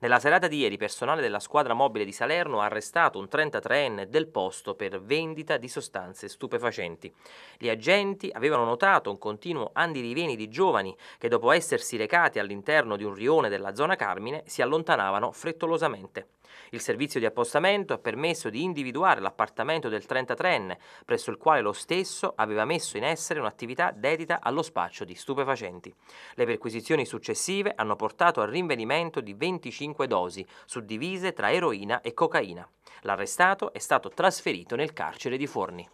Nella serata di ieri personale della squadra mobile di Salerno ha arrestato un 33enne del posto per vendita di sostanze stupefacenti. Gli agenti avevano notato un continuo andirivieni di giovani che dopo essersi recati all'interno di un rione della zona Carmine si allontanavano frettolosamente. Il servizio di appostamento ha permesso di individuare l'appartamento del 33enne, presso il quale lo stesso aveva messo in essere un'attività dedita allo spaccio di stupefacenti. Le perquisizioni successive hanno portato al rinvenimento di 25 dosi, suddivise tra eroina e cocaina. L'arrestato è stato trasferito nel carcere di Forni.